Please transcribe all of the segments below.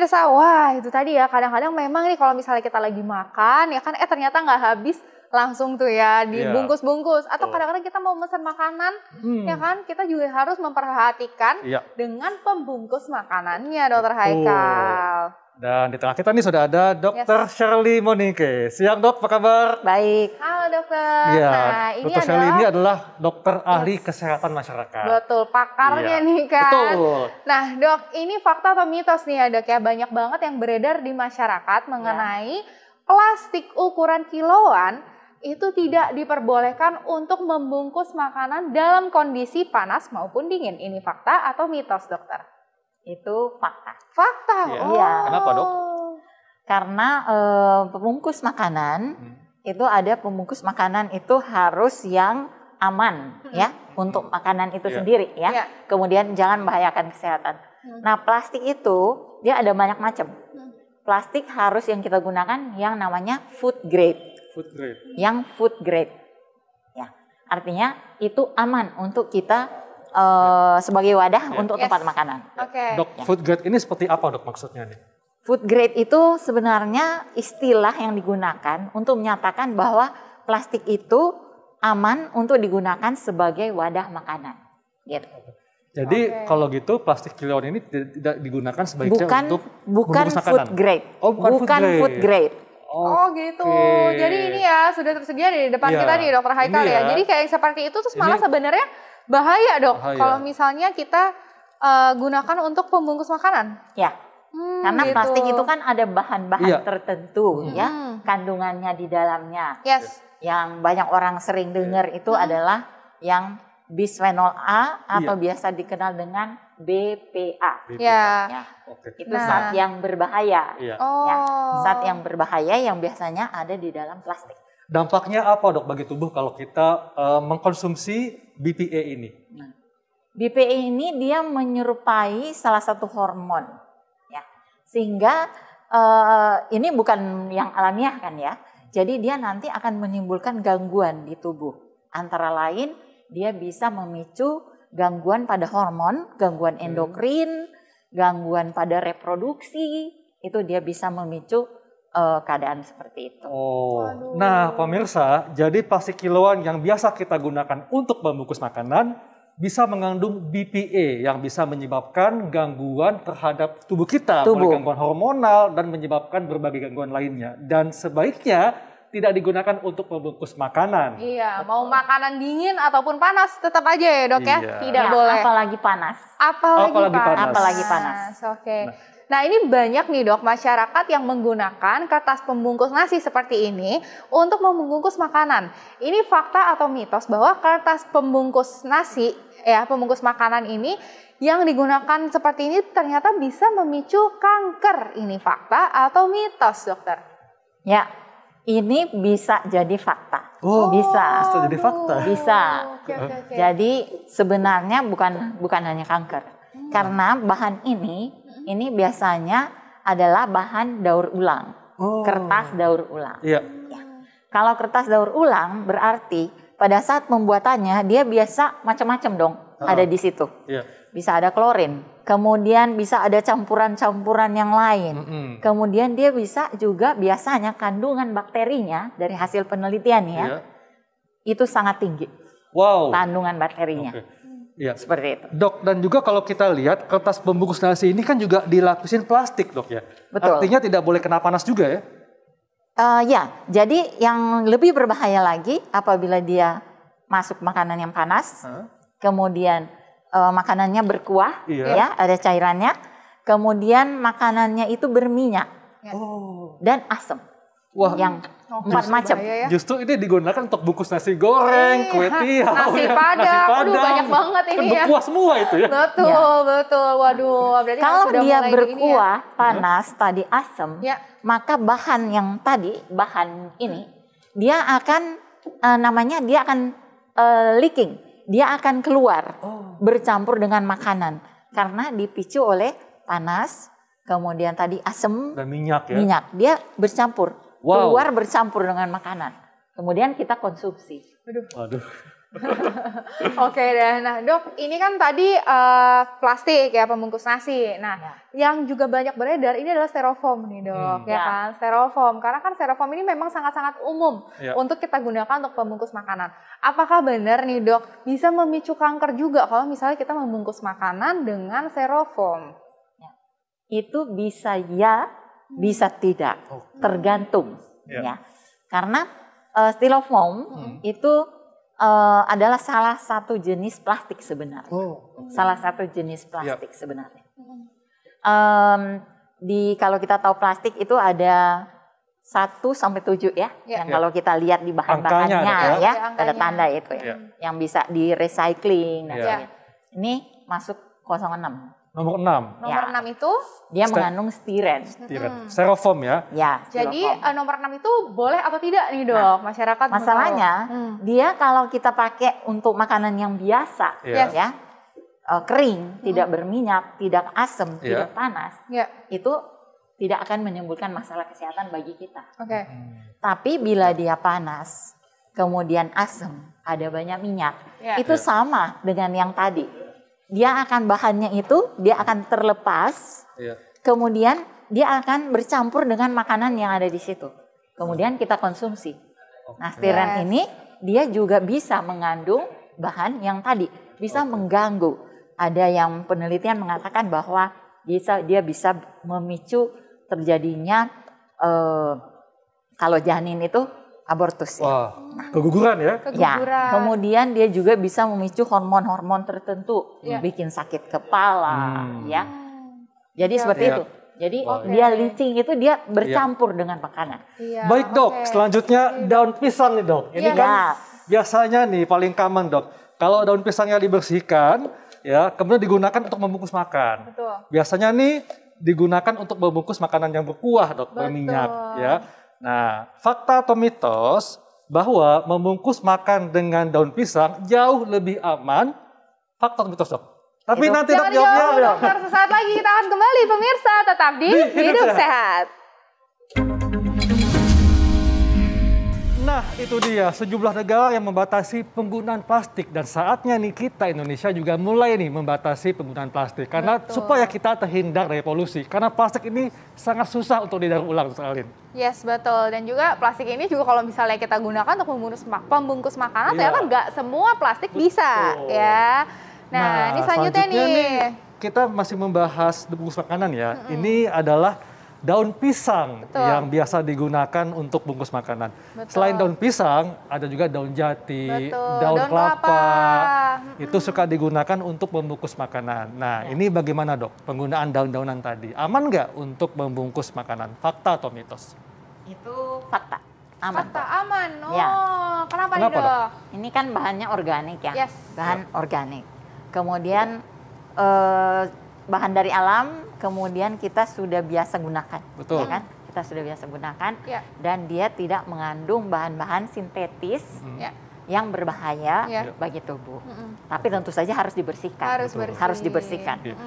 pemirsa, wah itu tadi ya kadang-kadang memang nih kalau misalnya kita lagi makan ya kan eh ternyata nggak habis langsung tuh ya iya. dibungkus-bungkus atau kadang-kadang kita mau pesan makanan hmm. ya kan kita juga harus memperhatikan ya. dengan pembungkus makanannya dokter Haikal. Dan di tengah kita nih sudah ada Dokter yes. Shirley Monique. Siang dok, apa kabar? Baik. Halo dokter. Ya, nah, ini Dokter Shirley ini adalah dokter ahli yes. kesehatan masyarakat. Betul, pakarnya ya. nih kan. Betul. Nah dok, ini fakta atau mitos nih ya dok ya banyak banget yang beredar di masyarakat iya. mengenai ya. plastik ukuran kiloan itu tidak diperbolehkan untuk membungkus makanan dalam kondisi panas maupun dingin. Ini fakta atau mitos dokter? Itu fakta. Fakta. Iya. Oh. Iya. Kenapa dok? Karena eh, pembungkus makanan hmm. itu ada pembungkus makanan itu harus yang aman hmm. ya hmm. untuk makanan itu yeah. sendiri ya. Yeah. Kemudian jangan membahayakan kesehatan. Hmm. Nah plastik itu dia ada banyak macam. Hmm. Plastik harus yang kita gunakan yang namanya food grade. Food grade. Yang food grade. Ya artinya itu aman untuk kita uh, sebagai wadah yeah. untuk yes. tempat makanan. Okay. Dok, ya. food grade ini seperti apa dok maksudnya nih? Food grade itu sebenarnya istilah yang digunakan untuk menyatakan bahwa plastik itu aman untuk digunakan sebagai wadah makanan. Gitu. Jadi okay. kalau gitu plastik kilauan ini tidak digunakan sebagai bukan, untuk bukan food grade. Oh, bukan, bukan food grade. grade. Oh oh gitu. Jadi ini ya sudah tersedia di depan yeah. kita nih Dokter Haikal ya. ya. Jadi kayak seperti itu terus malah sebenarnya bahaya dok kalau misalnya kita uh, gunakan untuk pembungkus makanan. Ya. Hmm, Karena gitu. plastik itu kan ada bahan-bahan ya. tertentu hmm. ya kandungannya di dalamnya. Yes. Yang banyak orang sering dengar iya. itu hmm. adalah yang bisphenol A atau ya. biasa dikenal dengan BPA. BPA. Ya. ya. Okay. Itu nah. zat yang berbahaya. ya. Oh. Ya. Zat oh. yang berbahaya yang biasanya ada di dalam plastik. Dampaknya apa dok bagi tubuh kalau kita uh, mengkonsumsi BPA ini? Nah, BPA ini dia menyerupai salah satu hormon, ya. Sehingga uh, ini bukan yang alamiah kan ya. Jadi dia nanti akan menimbulkan gangguan di tubuh. Antara lain dia bisa memicu gangguan pada hormon, gangguan hmm. endokrin, hmm. gangguan pada reproduksi. Itu dia bisa memicu uh, keadaan seperti itu. Oh, nah pemirsa, jadi plastik kiloan yang biasa kita gunakan untuk membungkus makanan bisa mengandung BPA yang bisa menyebabkan gangguan terhadap tubuh kita, tubuh. gangguan hormonal dan menyebabkan berbagai gangguan lainnya. Dan sebaiknya tidak digunakan untuk membungkus makanan. Iya, mau makanan dingin ataupun panas tetap aja ya dok ya? iya. ya, tidak ya, boleh. Apalagi panas. Apalagi, apalagi panas. panas. Apalagi panas. Oke. Okay. Nah. Nah ini banyak nih dok masyarakat yang menggunakan kertas pembungkus nasi seperti ini untuk membungkus makanan. Ini fakta atau mitos bahwa kertas pembungkus nasi ya pembungkus makanan ini yang digunakan seperti ini ternyata bisa memicu kanker. Ini fakta atau mitos dokter? Ya, ini bisa jadi fakta. Oh, bisa. Bisa jadi fakta. Bisa. Okay, okay, Jadi sebenarnya bukan bukan hanya kanker. Hmm. Karena bahan ini ini biasanya adalah bahan daur ulang, oh. kertas daur ulang. Iya. Ya. Kalau kertas daur ulang berarti pada saat pembuatannya dia biasa macam-macam dong uh ada di situ. Iya. Bisa ada klorin, kemudian bisa ada campuran-campuran yang lain. Mm -hmm. Kemudian dia bisa juga biasanya kandungan bakterinya dari hasil penelitian ya, yeah. itu sangat tinggi. Wow. Kandungan bakterinya. Okay. Ya. Seperti itu. Dok, dan juga kalau kita lihat kertas pembungkus nasi ini kan juga dilapisin plastik, Dok ya. Betul. Artinya tidak boleh kena panas juga ya. Uh, ya, jadi yang lebih berbahaya lagi apabila dia masuk makanan yang panas, huh? kemudian uh, makanannya berkuah, iya. ya, ada cairannya, kemudian makanannya itu berminyak ya. oh. dan asam. Wah, yang empat macam. Ya. Justru ini digunakan untuk bungkus nasi goreng, iya. kue tiaw, nasi ya. padang. Nasi padang. Aduh, banyak banget kan ini Keduk ya. kuah semua itu ya. Betul, ya. betul. Waduh, berarti kan kalau sudah dia ya. berkuah ya. panas tadi asam, ya. maka bahan yang tadi, bahan ini dia akan uh, namanya dia akan uh, leaking. Dia akan keluar oh. bercampur dengan makanan karena dipicu oleh panas, kemudian tadi asam dan minyak ya. Minyak dia bercampur wow. keluar bercampur dengan makanan. Kemudian kita konsumsi. Aduh. Aduh. Oke okay, deh. Nah, Dok, ini kan tadi uh, plastik ya pembungkus nasi. Nah, ya. yang juga banyak beredar ini adalah styrofoam nih, Dok, hmm. ya, ya kan? Styrofoam. Karena kan styrofoam ini memang sangat-sangat umum ya. untuk kita gunakan untuk pembungkus makanan. Apakah benar nih, Dok, bisa memicu kanker juga kalau misalnya kita membungkus makanan dengan styrofoam? Ya. Itu bisa ya bisa tidak, okay. tergantung yeah. ya. Karena uh, styrofoam hmm. itu uh, adalah salah satu jenis plastik sebenarnya. Oh, Salah satu jenis ya. plastik yeah. sebenarnya. Um, di kalau kita tahu plastik itu ada 1 sampai 7 ya. ya. Yang ya. kalau kita lihat di bahan-bahannya ya, ya ada tanda ya itu ya. ya. Yang bisa di recycling ya. ya. Ini masuk 06. Nomor 6. Nomor ya. enam itu dia Ste mengandung styren. Styren. Hmm. Styrofoam ya. Ya. Jadi uh, nomor 6 itu boleh atau tidak nih, Dok? Nah, masyarakat Masalahnya hmm. dia kalau kita pakai untuk makanan yang biasa iya. yes. ya. Uh, kering, hmm. tidak berminyak, tidak asam, yeah. tidak panas. Yeah. Itu tidak akan menimbulkan masalah kesehatan bagi kita. Oke. Okay. Hmm. Tapi bila dia panas, kemudian asam, ada banyak minyak. Yeah. Itu yeah. sama dengan yang tadi dia akan bahannya itu dia akan terlepas. Iya. Kemudian dia akan bercampur dengan makanan yang ada di situ. Kemudian kita konsumsi. Nah, stiren yes. ini dia juga bisa mengandung bahan yang tadi bisa okay. mengganggu. Ada yang penelitian mengatakan bahwa bisa dia bisa memicu terjadinya eh, kalau janin itu abortus. Ya. Wah, keguguran ya? ya keguguran. Ya. Kemudian dia juga bisa memicu hormon-hormon tertentu, ya. bikin sakit kepala, hmm. ya. Jadi ya. seperti ya. itu. Jadi okay. dia leaching itu dia bercampur ya. dengan makanan. Ya, Baik dok, okay. selanjutnya daun pisang nih dok. Ini iya. kan ya. kan biasanya nih paling common dok. Kalau daun pisangnya dibersihkan, ya kemudian digunakan untuk membungkus makan. Betul. Biasanya nih digunakan untuk membungkus makanan yang berkuah dok, Betul. berminyak, ya Nah, fakta atau mitos bahwa membungkus makan dengan daun pisang jauh lebih aman, fakta atau mitos dok? Tapi hidup. nanti dok jawabnya. Ya. Sesaat lagi kita akan kembali pemirsa tetap di, di hidup, hidup sehat. sehat. Nah, itu dia sejumlah negara yang membatasi penggunaan plastik dan saatnya nih kita Indonesia juga mulai nih membatasi penggunaan plastik karena Betul. supaya kita terhindar dari polusi. Karena plastik ini sangat susah untuk didaur ulang, sekali. Yes, betul. Dan juga plastik ini juga kalau misalnya kita gunakan untuk membungkus, mak pembungkus makanan, iya. ternyata nggak semua plastik betul. bisa, ya. Nah, nah ini selanjutnya, selanjutnya nih. nih kita masih membahas bungkus makanan ya. Mm -hmm. Ini adalah daun pisang Betul. yang biasa digunakan untuk bungkus makanan. Betul. Selain daun pisang, ada juga daun jati, daun, daun kelapa. kelapa. Itu suka digunakan untuk membungkus makanan. Nah, ya. ini bagaimana dok penggunaan daun-daunan tadi? Aman nggak untuk membungkus makanan? Fakta atau mitos? Itu fakta. Aman. Fakta dok. aman. Ya. Oh, ya. kenapa, kenapa nih dok? dok? Ini kan bahannya organik ya. Yes. Bahan ya. organik. Kemudian ya. eh, bahan dari alam kemudian kita sudah biasa gunakan, ya Betul. Ya kan? Kita sudah biasa gunakan ya. dan dia tidak mengandung bahan-bahan sintetis. Ya yang berbahaya ya. bagi tubuh. Ya. Tapi tentu saja harus dibersihkan. Harus, bersih. harus dibersihkan. Ya.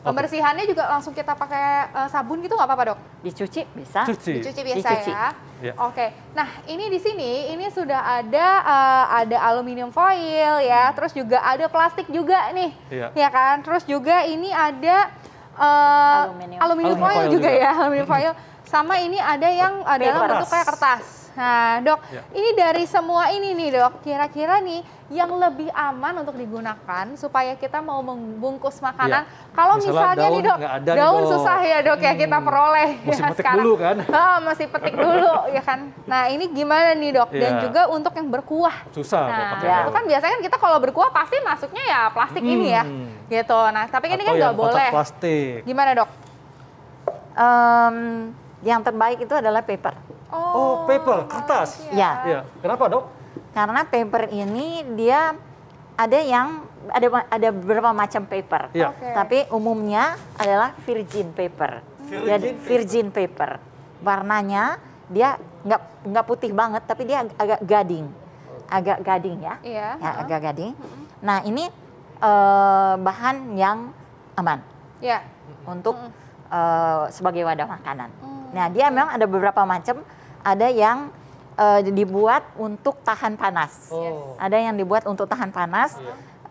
Pembersihannya juga langsung kita pakai uh, sabun gitu nggak apa-apa dok? Dicuci bisa. Cuci. Dicuci biasa Dicuci. ya. Yeah. Oke. Okay. Nah ini di sini ini sudah ada uh, ada aluminium foil ya, terus juga ada plastik juga nih, yeah. ya kan. Terus juga ini ada Eh, aluminium, aluminium foil, foil juga, juga ya, aluminium foil. Sama ini ada yang adalah bentuk kayak kertas. Nah, dok, ya. ini dari semua ini nih, dok, kira-kira nih yang lebih aman untuk digunakan supaya kita mau membungkus makanan. Ya. Kalau misalnya, misalnya daun nih, dok, ada daun nih, susah ya, dok, hmm. ya kita hmm. peroleh masih ya, petik sekarang. dulu kan? Oh, ah, masih petik dulu ya kan. Nah, ini gimana nih, dok? Ya. Dan juga untuk yang berkuah. Susah. Nah, ya. itu kan biasanya kan kita kalau berkuah pasti masuknya ya plastik hmm. ini ya, hmm. gitu. Nah, tapi kan ini kan nggak boleh. Plastik. Gimana, dok? Um, yang terbaik itu adalah paper. Oh, oh paper, kertas. iya. ya. Kenapa, Dok? Karena paper ini dia ada yang ada ada beberapa macam paper. Ya. Okay. Tapi umumnya adalah virgin paper. Virgin, Jadi, virgin paper. Warnanya dia nggak nggak putih banget tapi dia agak gading. Agak gading ya. Iya. Ya, uh. agak gading. Nah, ini uh, bahan yang aman. Ya. Untuk uh, sebagai wadah makanan. Mm. Nah, dia memang ada beberapa macam. Ada yang uh, dibuat untuk tahan panas. Oh. Ada yang dibuat untuk tahan panas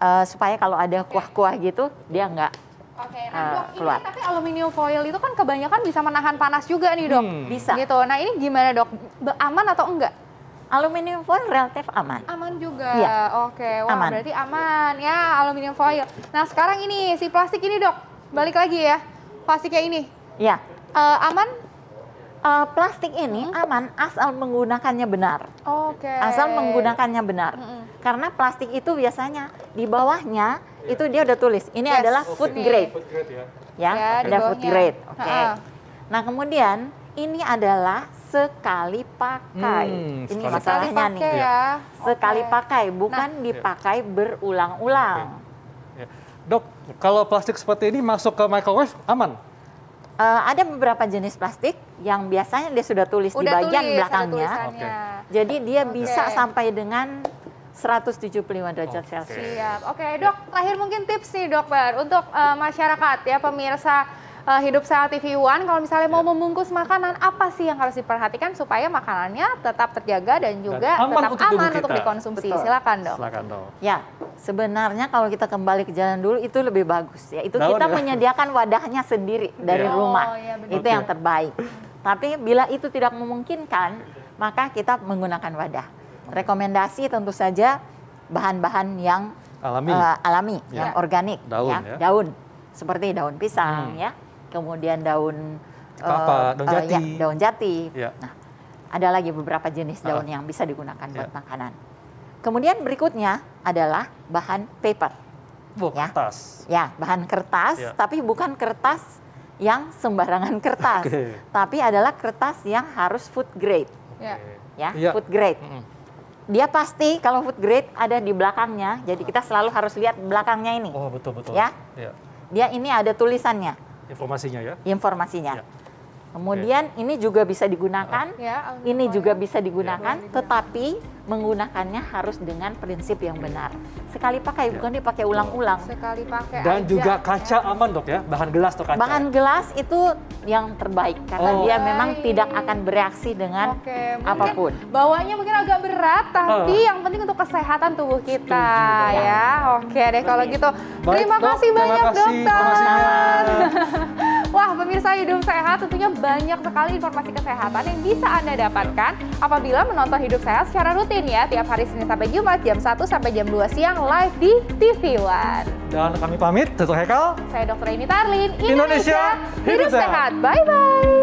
uh, supaya kalau ada kuah-kuah gitu dia nggak Oke, eh, nah dok, uh, keluar. ini tapi aluminium foil itu kan kebanyakan bisa menahan panas juga nih dok. Hmm. Bisa. Gitu. Nah ini gimana dok, aman atau enggak? aluminium foil relatif aman. Aman juga. Ya. Oke, wah aman. berarti aman ya aluminium foil. Nah, sekarang ini si plastik ini, Dok. Balik lagi ya. Plastiknya ini. Ya. Uh, aman uh, plastik ini hmm. aman asal menggunakannya benar. Oke. Okay. Asal menggunakannya benar. Hmm, hmm. Karena plastik itu biasanya di bawahnya yeah. itu dia udah tulis ini yes. adalah okay. food grade. Food grade ya. Ya, ya okay. ada food grade. Oke. Okay. Nah, kemudian ini adalah sekali pakai. Hmm, ini sekali masalahnya pakai nih. Ya. Iya. Sekali okay. pakai, bukan nah. dipakai berulang-ulang. Okay. Iya. Dok, kalau plastik seperti ini masuk ke microwave aman? uh, ada beberapa jenis plastik yang biasanya dia sudah tulis Udah di bagian tulis, belakangnya. Okay. Jadi dia okay. bisa sampai dengan 175 derajat okay. Celcius. Oke, okay, Dok, terakhir mungkin tips nih, dokter untuk uh, masyarakat ya pemirsa uh, hidup sehat TV One, kalau misalnya mau iya. membungkus makanan, apa sih yang harus diperhatikan supaya makanannya tetap terjaga dan juga dan aman tetap untuk aman kita. untuk dikonsumsi? Betul. Silakan dong. Silakan dong Ya, sebenarnya kalau kita kembali ke jalan dulu itu lebih bagus ya. Itu kita ya. menyediakan wadahnya sendiri iya. dari oh, rumah. ya itu okay. yang terbaik. Tapi bila itu tidak memungkinkan, maka kita menggunakan wadah. Rekomendasi tentu saja bahan-bahan yang alami, uh, alami ya. yang organik, daun, ya. ya. daun seperti daun pisang hmm. ya kemudian daun kelapa, uh, daun eh, jati. Eh, ya, daun jati. Ya. Nah, ada lagi beberapa jenis ah. daun yang bisa digunakan ya. buat makanan. Kemudian berikutnya adalah bahan paper. Oh, ya. kertas. Ya, bahan kertas, ya. tapi bukan kertas yang sembarangan kertas, okay. tapi adalah kertas yang harus food grade. Okay. Ya. ya, ya, food grade. Mm -hmm dia pasti kalau food grade ada di belakangnya. Jadi kita selalu harus lihat belakangnya ini. Oh, betul betul. Ya. ya. Dia ini ada tulisannya informasinya ya informasinya ya. Kemudian okay. ini juga bisa digunakan, yeah, ya, ya, ini juga bisa digunakan, yeah. Ya, tetapi menggunakannya harus dengan prinsip yang benar. Sekali pakai, yeah. bukan dipakai ulang-ulang. Oh, sekali pakai. Dan aja. juga kaca aman dok ya, bahan gelas atau kaca. Bahan gelas itu yang terbaik karena oh. dia memang tidak akan bereaksi dengan okay. mungkin apapun. Bawahnya mungkin agak berat, tapi uh. yang penting untuk kesehatan tubuh kita Setuju, ya. Oke Oke deh kalau gitu. terima kasih banyak terima kasih, dokter. Terima pemirsa Hidup Sehat tentunya banyak sekali informasi kesehatan yang bisa Anda dapatkan apabila menonton Hidup Sehat secara rutin ya tiap hari Senin sampai Jumat jam 1 sampai jam 2 siang live di TV One. Dan kami pamit, Dr. Hekal. Saya Dr. Ini Tarlin, Indonesia, Indonesia Hidup, Hidup Sehat. Bye-bye.